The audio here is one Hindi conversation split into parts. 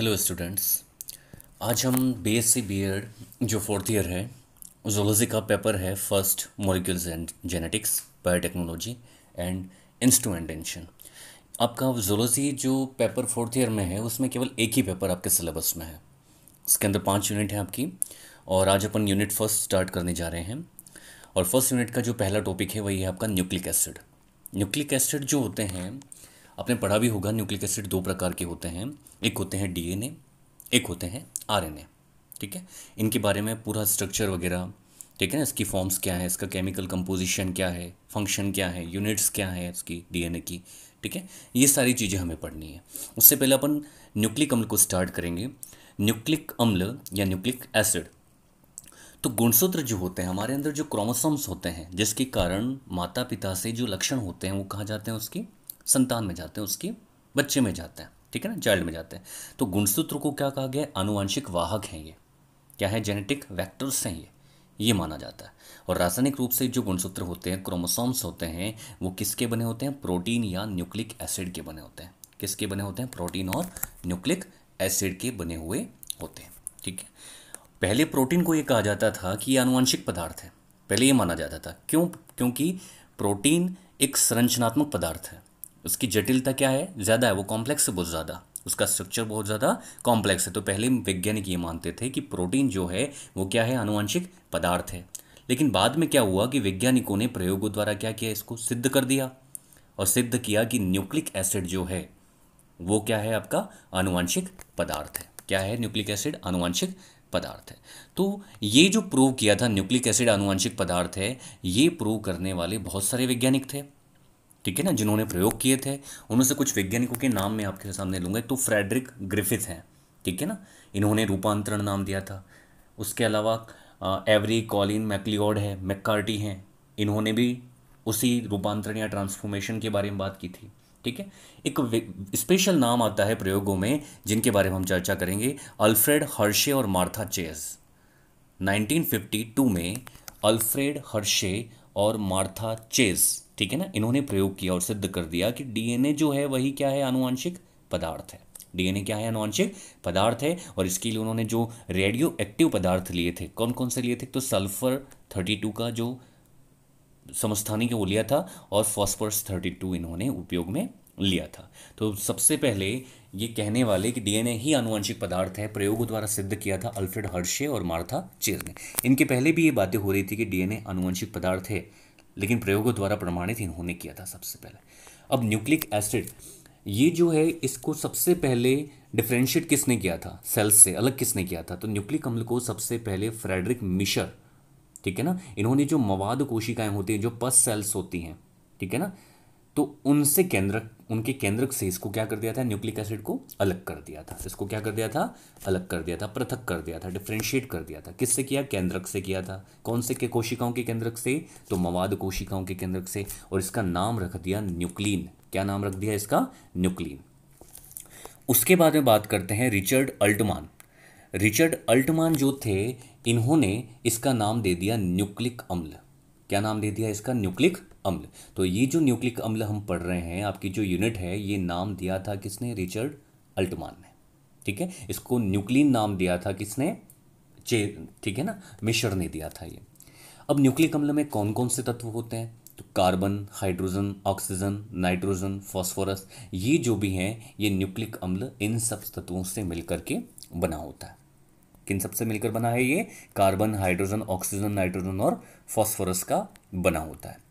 हेलो स्टूडेंट्स आज हम B S C B Ed जो फोर्थ ईयर है जोलॉजी का पेपर है first molecules and genetics biotechnology and instrumentation आपका जोलॉजी जो पेपर फोर्थ ईयर में है उसमें केवल एक ही पेपर आपके सिलेबस में है इसके अंदर पाँच यूनिट हैं आपकी और आज अपन यूनिट फर्स्ट स्टार्ट करने जा रहे हैं और फर्स्ट यूनिट का जो पहला टॉपिक है वही है आपका न्यूक्लिक एसिड न्यूक्लिक एसिड जो होते हैं आपने पढ़ा भी होगा न्यूक्लिक एसिड दो प्रकार के होते हैं एक होते हैं डीएनए एक होते हैं आरएनए ठीक है इनके बारे में पूरा स्ट्रक्चर वगैरह ठीक है ना इसकी फॉर्म्स क्या है इसका केमिकल कंपोजिशन क्या है फंक्शन क्या है यूनिट्स क्या है इसकी डीएनए की ठीक है ये सारी चीज़ें हमें पढ़नी है उससे पहले अपन न्यूक्लिक अम्ल को स्टार्ट करेंगे न्यूक्लिक अम्ल या न्यूक्लिक एसिड तो गुणसूत्र जो होते हैं हमारे अंदर जो क्रोमोसोम्स होते हैं जिसके कारण माता पिता से जो लक्षण होते हैं वो कहा जाते हैं उसकी संतान में जाते हैं उसके बच्चे में जाते हैं ठीक है ना चाइल्ड में जाते हैं तो गुणसूत्र को क्या कहा गया आनुवांशिक वाहक हैं ये क्या है जेनेटिक वैक्टर्स हैं ये ये माना जाता है और रासायनिक रूप से जो गुणसूत्र होते हैं क्रोमोसोम्स होते हैं वो किसके बने होते हैं प्रोटीन या न्यूक्लिक एसिड के बने होते हैं किसके बने होते हैं प्रोटीन और न्यूक्लिक एसिड के बने हुए होते हैं ठीक है पहले प्रोटीन को ये कहा जाता था कि ये अनुवांशिक पदार्थ है पहले ये माना जाता था क्यों क्योंकि प्रोटीन एक संरचनात्मक पदार्थ है उसकी जटिलता क्या है ज़्यादा है वो कॉम्प्लेक्स है बहुत ज़्यादा उसका स्ट्रक्चर बहुत ज़्यादा कॉम्प्लेक्स है तो पहले वैज्ञानिक ये मानते थे कि प्रोटीन जो है वो क्या है अनुवांशिक पदार्थ है लेकिन बाद में क्या हुआ कि वैज्ञानिकों ने प्रयोगों द्वारा क्या किया इसको सिद्ध कर दिया और सिद्ध किया कि न्यूक्लिक एसिड जो है वो क्या है आपका अनुवांशिक पदार्थ है क्या है न्यूक्लिक एसिड आनुवंशिक पदार्थ है तो ये जो प्रूव किया था न्यूक्लिक एसिड आनुवंशिक पदार्थ है ये प्रूव करने वाले बहुत सारे वैज्ञानिक थे ठीक है ना जिन्होंने प्रयोग किए थे उनमें से कुछ वैज्ञानिकों के नाम मैं आपके सामने लूँगा तो फ्रेडरिक ग्रिफिथ हैं ठीक है ना इन्होंने रूपांतरण नाम दिया था उसके अलावा एवरी कॉलिन मैकलियोड है मैकार्टी हैं इन्होंने भी उसी रूपांतरण या ट्रांसफॉर्मेशन के बारे में बात की थी ठीक है एक स्पेशल नाम आता है प्रयोगों में जिनके बारे में हम चर्चा करेंगे अल्फ्रेड हर्शे और मार्था चेस 1952 में अल्फ्रेड हर्शे और मार्था चेस ठीक है ना इन्होंने प्रयोग किया और सिद्ध कर दिया कि डीएनए जो है वही क्या है अनुवांशिक पदार्थ है डीएनए क्या है अनुवांशिक पदार्थ है और इसके लिए उन्होंने जो रेडियो एक्टिव पदार्थ लिए थे कौन कौन से लिए थे तो सल्फर थर्टी टू का जो समस्थानी के वो लिया था और फॉस्फोरस थर्टी टू इन्होंने उपयोग में लिया था तो सबसे पहले ये कहने वाले कि डीएनए ही आनुवंशिक पदार्थ है प्रयोगों द्वारा सिद्ध किया था अल्फ्रेड हर्शे और मार्था चेर ने इनके पहले भी ये बातें हो रही थी कि डीएनए आनुवंशिक पदार्थ है लेकिन प्रयोगों द्वारा प्रमाणित इन्होंने किया था सबसे पहले अब न्यूक्लिक एसिड ये जो है इसको सबसे पहले डिफ्रेंशिएट किसने किया था सेल्स से अलग किसने किया था तो न्यूक्लिक अम्ल को सबसे पहले फ्रेडरिक मिशर ठीक है ना इन्होंने जो मवाद कोशिकाएं होती हैं जो पस सेल्स होती हैं ठीक है ना तो उनसे केंद्रक उनके केंद्रक से इसको क्या कर दिया था न्यूक्लिक एसिड को अलग कर दिया था इसको क्या कर दिया था अलग कर दिया था पृथक कर दिया था डिफ्रेंशिएट कर दिया था किससे किया केंद्रक से किया था कौन से के कोशिकाओं के केंद्रक से तो मवाद कोशिकाओं के केंद्रक से और इसका नाम रख दिया न्यूक्लीन क्या नाम रख दिया इसका न्यूक्लीन उसके बाद में बात करते हैं रिचर्ड अल्टमान रिचर्ड अल्टमान जो थे इन्होंने इसका नाम दे दिया न्यूक्लिक अम्ल क्या नाम दे दिया इसका न्यूक्लिक अम्ल तो ये जो न्यूक्लिक अम्ल हम पढ़ रहे हैं आपकी जो यूनिट है ये नाम दिया था किसने रिचर्ड अल्टमान ने ठीक है इसको न्यूक्लिन नाम दिया था किसने चे ठीक है ना मिश्र ने दिया था ये अब न्यूक्लिक अम्ल में कौन कौन से तत्व होते हैं तो carbon hydrogen oxygen nitrogen phosphorus ये जो भी हैं ये न्यूक्लिक अम्ल इन सब तत्वों से मिलकर के बना होता है किन सब से मिलकर बना है ये कार्बन हाइड्रोजन ऑक्सीजन नाइट्रोजन और फॉस्फोरस का बना होता है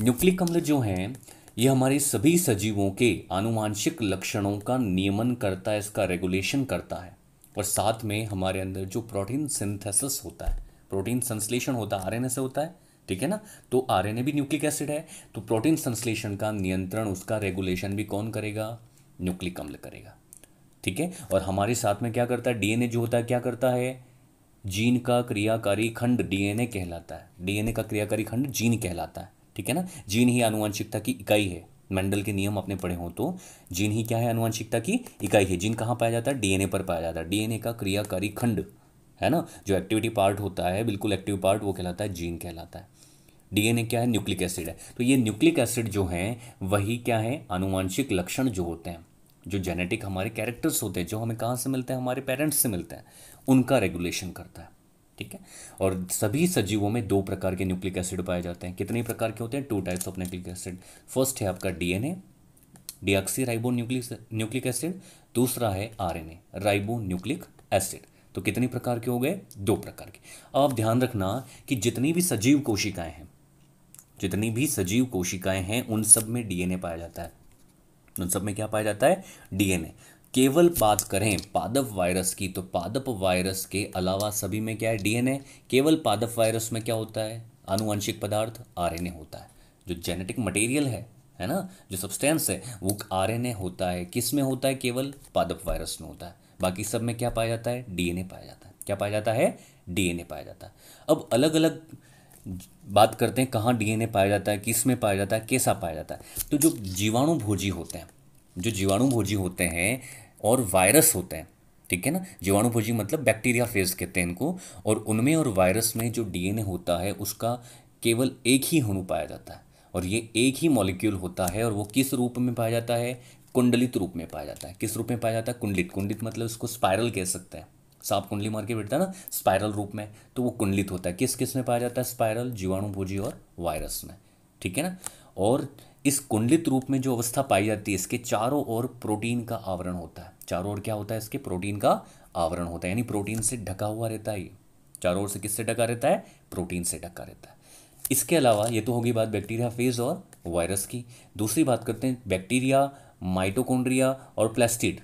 न्यूक्लिक अम्ल जो हैं ये हमारे सभी सजीवों के आनुवांशिक लक्षणों का नियमन करता है इसका रेगुलेशन करता है और साथ में हमारे अंदर जो प्रोटीन सिंथेसिस होता है प्रोटीन संश्लेषण होता है आरएनए से होता है ठीक है ना तो आरएनए भी न्यूक्लिक एसिड है तो प्रोटीन संश्लेषण का नियंत्रण उसका रेगुलेशन भी कौन करेगा न्यूक्लिक अम्ल करेगा ठीक है और हमारे साथ में क्या करता है डीएनए जो होता है क्या करता है जीन का क्रियाकारी खंड डीएनए कहलाता है डीएनए का क्रियाकारी खंड जीन कहलाता है ठीक है ना जीन ही अनुवांशिकता की इकाई है मेंडल के नियम आपने पढ़े हों तो जीन ही क्या है अनुवांशिकता की इकाई है जीन कहाँ पाया जाता है डीएनए पर पाया जाता है डीएनए का क्रियाकारी खंड है ना जो एक्टिविटी पार्ट होता है बिल्कुल एक्टिव पार्ट वो कहलाता है जीन कहलाता है डीएनए क्या है न्यूक्लिक एसिड है तो ये न्यूक्लिक एसिड जो है वही क्या है आनुवंशिक लक्षण जो होते हैं जो जेनेटिक हमारे कैरेक्टर्स होते हैं जो हमें कहाँ से मिलते हैं हमारे पेरेंट्स से मिलते हैं उनका रेगुलेशन करता है ठीक है और सभी सजीवों में दो प्रकार के न्यूक्लिक एसिड पाए जाते हैं कितने प्रकार के होते हैं two types of nucleic acid first है आपका DNA deoxyribonucleic nucleic acid दूसरा है आरएनए राइबो न्यूक्लिक एसिड तो कितने प्रकार के हो गए दो प्रकार के अब ध्यान रखना कि जितनी भी सजीव कोशिकाएं हैं जितनी भी सजीव कोशिकाएं हैं उन सब में डीएनए पाया जाता है उन सब में क्या पाया जाता है डीएनए केवल बात करें पादप वायरस की तो पादप वायरस के अलावा सभी में क्या है डीएनए केवल पादप वायरस में क्या होता है आनुवंशिक पदार्थ आरएनए होता है जो जेनेटिक मटेरियल है है ना जो सब्सटेंस है वो आरएनए होता है किस में होता है केवल पादप वायरस में होता है बाकी सब में क्या पाया जाता है डीएनए पाया जाता है क्या पाया जाता है डीएनए पाया जाता है अब अलग अलग बात करते हैं कहाँ डीएनए पाया जाता है किस में पाया जाता है कैसा पाया जाता है तो जो जीवाणु भोजी होते हैं जो जीवाणु भोजी होते हैं और वायरस होते हैं ठीक है ना जीवाणुभोजी मतलब बैक्टीरिया फेज कहते हैं इनको और उनमें और वायरस में जो डीएनए होता है उसका केवल एक ही अणु पाया जाता है और ये एक ही मॉलिक्यूल होता है और वो किस रूप में पाया जाता है कुंडलित रूप में पाया जाता है किस रूप में पाया जाता है कुंडलित कुंडलित मतलब इसको स्पायरल कह सकते हैं सांप कुंडली मार के बैठता है ना स्पायरल रूप में तो वो कुंडलित होता है किस किस में पाया जाता है स्पायरल भोजी और वायरस में ठीक है ना और इस कुंडलित रूप में जो अवस्था पाई जाती है इसके चारों ओर प्रोटीन का आवरण होता है चारों ओर क्या होता है इसके प्रोटीन का आवरण होता है यानी प्रोटीन से ढका हुआ रहता है ये चारों ओर से किससे ढका रहता है प्रोटीन से ढका रहता है इसके अलावा ये तो होगी बात बैक्टीरिया फेज और वायरस की दूसरी बात करते हैं बैक्टीरिया माइटोकोन्ड्रिया और प्लास्टिड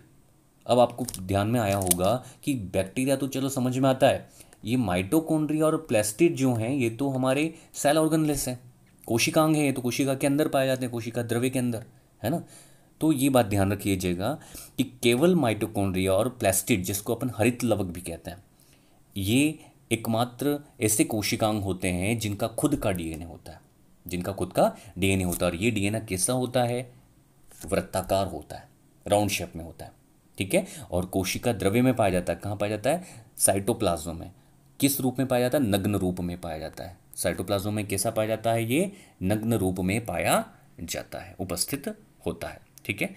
अब आपको ध्यान में आया होगा कि बैक्टीरिया तो चलो समझ में आता है ये माइटोकोन्ड्रिया और प्लास्टिड जो हैं ये तो हमारे सेल ऑर्गनलेस हैं कोशिकांग है तो कोशिका के अंदर पाए जाते हैं कोशिका द्रव्य के अंदर है ना तो ये बात ध्यान रखिएगा कि केवल माइटोकॉन्ड्रिया और प्लास्टिड जिसको अपन हरित लवक भी कहते हैं ये एकमात्र ऐसे कोशिकांग होते हैं जिनका खुद का डीएनए होता है जिनका खुद का डीएनए होता है और ये डीएनए कैसा होता है वृत्ताकार होता है राउंड शेप में होता है ठीक है और कोशिका द्रव्य में पाया जाता है कहाँ पाया जाता है साइटोप्लाज्म में किस रूप में पाया जाता है नग्न रूप में पाया जाता है साइटोप्लाज्म में कैसा पाया जाता है ये नग्न रूप में पाया जाता है उपस्थित होता है ठीक है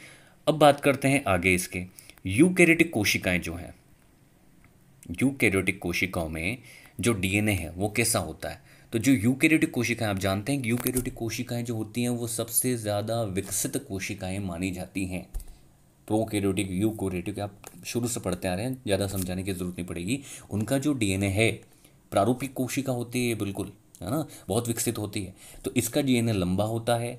अब बात करते हैं आगे इसके यूकैरियोटिक कोशिकाएं जो हैं यूकैरियोटिक कोशिकाओं में जो डीएनए है वो कैसा होता है तो जो यूकैरियोटिक कोशिकाएं आप जानते हैं कि यूकैरियोटिक कोशिकाएं जो होती हैं वो सबसे ज़्यादा विकसित कोशिकाएं मानी जाती हैं प्रो केरियोटिक यू कोरियोटिक आप शुरू से पढ़ते आ रहे हैं ज़्यादा समझाने की ज़रूरत नहीं पड़ेगी उनका जो डीएनए है प्रारूपिक कोशिका होती है बिल्कुल है ना बहुत विकसित होती है तो इसका डीएनए लंबा होता है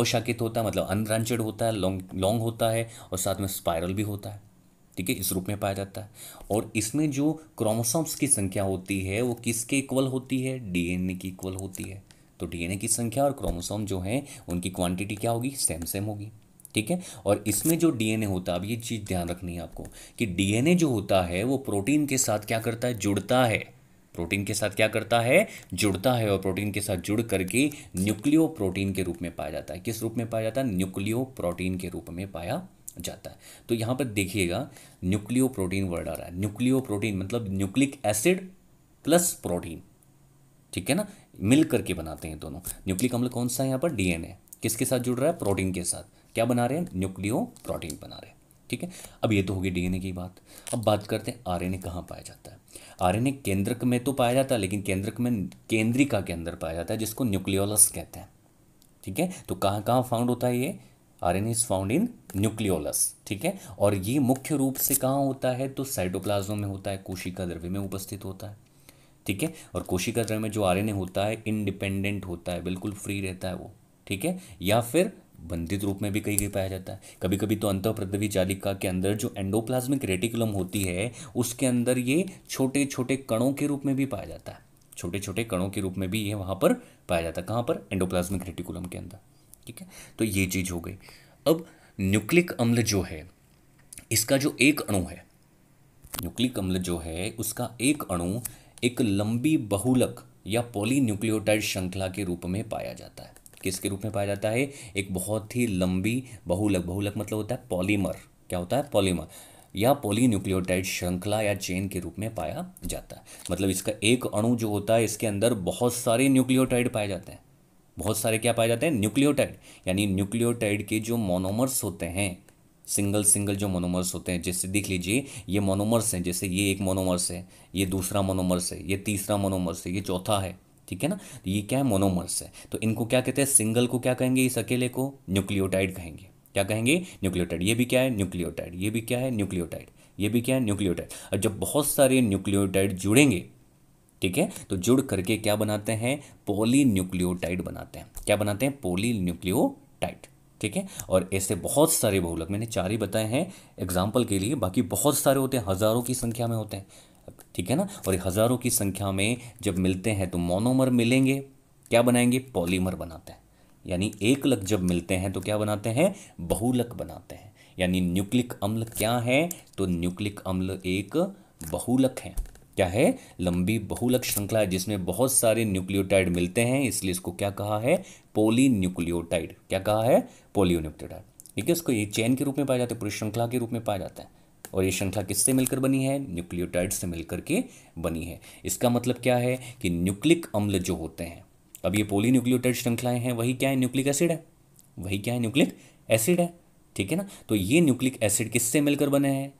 अशाकित होता है मतलब अनब्रांचेड होता है लॉन्ग लॉन्ग होता है और साथ में स्पायरल भी होता है ठीक है इस रूप में पाया जाता है और इसमें जो क्रोमोसोम्स की संख्या होती है वो किसके इक्वल होती है डीएनए की इक्वल होती है तो डीएनए की संख्या और क्रोमोसोम जो हैं उनकी क्वांटिटी क्या होगी सेम सेम होगी ठीक है और इसमें जो डीएनए होता है अब ये चीज़ ध्यान रखनी है आपको कि डीएनए जो होता है वो प्रोटीन के साथ क्या करता है जुड़ता है प्रोटीन के साथ क्या करता है जुड़ता है और प्रोटीन के साथ जुड़ करके न्यूक्लियो प्रोटीन के रूप में पाया जाता है किस रूप में पाया जाता है न्यूक्लियो प्रोटीन के रूप में पाया जाता है तो यहाँ पर देखिएगा न्यूक्लियो प्रोटीन वर्ड आ रहा है न्यूक्लियो प्रोटीन मतलब न्यूक्लिक एसिड प्लस प्रोटीन ठीक है ना मिल करके बनाते हैं दोनों न्यूक्लिक अम्ल कौन सा है यहाँ पर डीएनए किसके साथ जुड़ रहा है प्रोटीन के साथ क्या बना रहे हैं न्यूक्लियो प्रोटीन बना रहे हैं ठीक है अब ये तो होगी डीएनए की बात अब बात करते हैं आरएनए एन कहाँ पाया जाता है आरएनए केंद्रक में तो पाया जाता है लेकिन केंद्रक में केंद्रिका के अंदर पाया जाता है जिसको न्यूक्लियोलस कहते हैं ठीक है तो कहाँ कहाँ फाउंड होता है ये R N is found in nucleolus ठीक है और ये मुख्य रूप से कहाँ होता है तो साइटोप्लाज्म में होता है कोशिका द्रव्य में उपस्थित होता है ठीक है और कोशिका द्रव्य में जो आर होता है इनडिपेंडेंट होता है बिल्कुल फ्री रहता है वो ठीक है या फिर बंधित रूप में भी कहीं कहीं पाया जाता है कभी कभी तो अंत प्रदवी जालिका के अंदर जो एंडोप्लाज्मिक रेटिकुलम होती है उसके अंदर ये छोटे छोटे कणों के रूप में भी पाया जाता है छोटे छोटे कणों के रूप में भी ये वहाँ पर पाया जाता है कहाँ पर एंडोप्लाज्मिक रेटिकुलम के अंदर ठीक है तो ये चीज़ हो गई अब न्यूक्लिक अम्ल जो है इसका जो एक अणु है न्यूक्लिक अम्ल जो है उसका एक अणु एक लंबी बहुलक या न्यूक्लियोटाइड श्रृंखला के रूप में पाया जाता है किसके रूप में पाया जाता है एक बहुत ही लंबी बहुलक बहुलक मतलब होता है पॉलीमर क्या होता है पॉलीमर या न्यूक्लियोटाइड श्रृंखला या चेन के रूप में पाया जाता है मतलब इसका एक अणु जो होता है इसके अंदर बहुत सारे न्यूक्लियोटाइड पाए जाते हैं बहुत सारे क्या पाए जाते हैं न्यूक्लियोटाइड यानी न्यूक्लियोटाइड के जो मोनोमर्स होते हैं सिंगल सिंगल जो मोनोमर्स होते हैं जैसे देख लीजिए ये मोनोमर्स हैं जैसे ये एक मोनोमर्स है ये दूसरा मोनोमर्स है ये तीसरा मोनोमर्स है ये चौथा है ठीक है ना तो ये क्या है मोनोमर्स है तो इनको क्या कहते हैं सिंगल को क्या कहेंगे इस अकेले को न्यूक्लियोटाइड कहेंगे क्या कहेंगे न्यूक्लियोटाइड ये भी क्या है न्यूक्लियोटाइड ये भी क्या है न्यूक्लियोटाइड ये भी क्या है न्यूक्लियोटाइड और जब बहुत सारे न्यूक्लियोटाइड जुड़ेंगे ठीक है तो जुड़ करके क्या बनाते हैं पोली न्यूक्लियोटाइड बनाते हैं क्या बनाते हैं पोली न्यूक्लियोटाइड ठीक है और ऐसे बहुत सारे बहुलक मैंने चार ही बताए हैं एग्जाम्पल के लिए बाकी बहुत सारे होते हैं हज़ारों की संख्या में होते हैं ठीक है ना और हज़ारों की संख्या में जब मिलते हैं तो मोनोमर मिलेंगे क्या बनाएंगे पॉलीमर बनाते हैं यानी एक लक जब मिलते हैं तो क्या बनाते हैं बहुलक बनाते हैं यानी न्यूक्लिक अम्ल क्या है तो न्यूक्लिक अम्ल एक बहुलक है क्या है लंबी बहुलक श्रृंखला है जिसमें बहुत सारे न्यूक्लियोटाइड मिलते हैं इसलिए इसको क्या कहा है पोली न्यूक्लियोटाइड क्या कहा है पोलियोन्यूक्लियोटाइड ठीक है इसको ये चैन के रूप में पाया जाता है पूरी श्रृंखला के रूप में पाया जाता है और ये श्रृंखला किससे मिलकर बनी है न्यूक्लियोटाइड से मिलकर के बनी है इसका मतलब क्या है कि न्यूक्लिक अम्ल जो होते हैं अब ये पोली न्यूक्लियोटाइड श्रृंखलाएं हैं वही क्या है न्यूक्लिक एसिड है वही क्या है न्यूक्लिक एसिड है ठीक है ना तो ये न्यूक्लिक एसिड किससे मिलकर बने हैं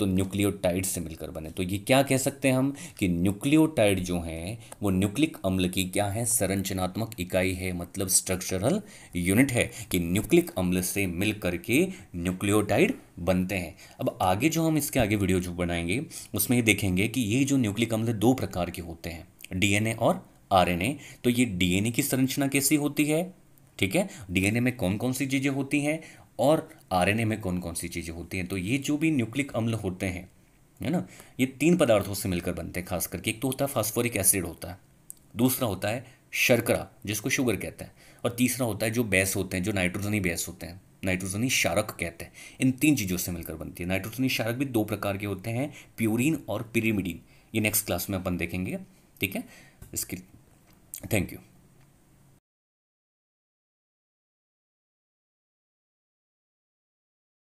तो न्यूक्लियोटाइड से मिलकर बने तो ये क्या कह सकते हैं हम कि न्यूक्लियोटाइड जो हैं वो न्यूक्लिक अम्ल की क्या है संरचनात्मक इकाई है मतलब स्ट्रक्चरल यूनिट है कि न्यूक्लिक अम्ल से मिल करके न्यूक्लियोटाइड बनते हैं अब आगे जो हम इसके आगे वीडियो जो बनाएंगे उसमें ये देखेंगे कि ये जो न्यूक्लिक अम्ल दो प्रकार के होते हैं डीएनए और आरएनए तो ये डीएनए की संरचना कैसी होती है ठीक है डीएनए में कौन कौन सी चीज़ें होती हैं और आरएनए में कौन कौन सी चीज़ें होती हैं तो ये जो भी न्यूक्लिक अम्ल होते हैं है ना ये तीन पदार्थों से मिलकर बनते हैं खास करके एक तो होता है फास्फोरिक एसिड होता है दूसरा होता है शर्करा जिसको शुगर कहते हैं और तीसरा होता है जो बेस होते हैं जो नाइट्रोजनी बेस होते हैं नाइट्रोजनी शारक कहते हैं इन तीन चीज़ों से मिलकर बनती है नाइट्रोजनी शारक भी दो प्रकार के होते हैं प्यूरिन और पिरीमिडीन ये नेक्स्ट क्लास में अपन देखेंगे ठीक है इसके थैंक यू